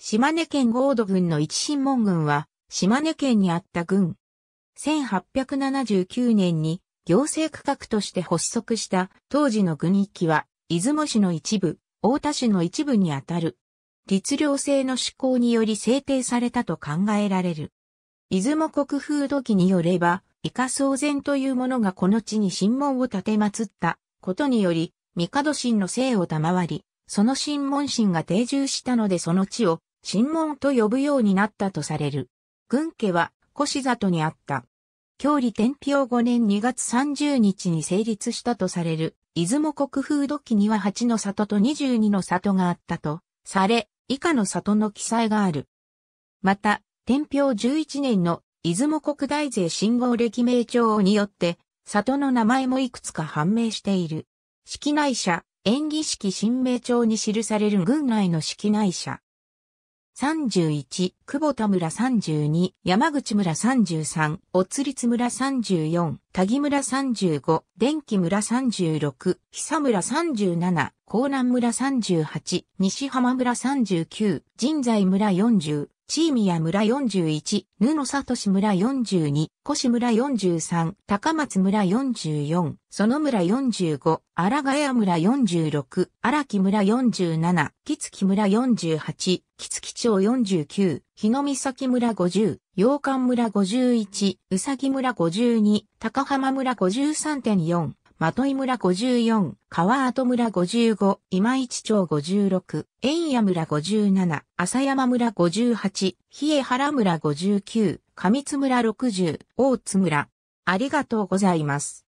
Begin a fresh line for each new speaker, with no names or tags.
島根県豪土軍の一新門軍は、島根
県にあった軍。1879年に行政区画として発足した当時の軍域は、出雲市の一部、大田市の一部にあたる。律令制の施行により制定されたと考えられる。出雲国風土記によれば、イカ騒然というものがこの地に神門を建て祀ったことにより、帝神の姓を賜り、その神門神が定住したのでその地を神門と呼ぶようになったとされる。軍家は越里にあった。郷里天平5年2月30日に成立したとされる、出雲国風土記には8の里と22の里があったと、され、以下の里の記載がある。また、天平11年の出雲国大税信号歴名帳によって、里の名前もいくつか判明している。式内社、演技式新名帳に記される軍内の式内社。31、久保田村32、山口村33、お釣りつ村34、田木村35、電気村36、久村37、江南村38、西浜村39、神在村40、チーミヤ村41、ヌノサトシ村42、コシ村43、高松村44、ソノ村45、ア荒ヶ谷村46、荒木村47、キツキ村48、キツキ町49、ヒノミサキ村50、ヨウカン村51、ウサギ村52、高浜村53.4、的井村54、川跡村55、今市町56、円谷村57、浅山村58、比江原村59、上
津村60、大津村。ありがとうございます。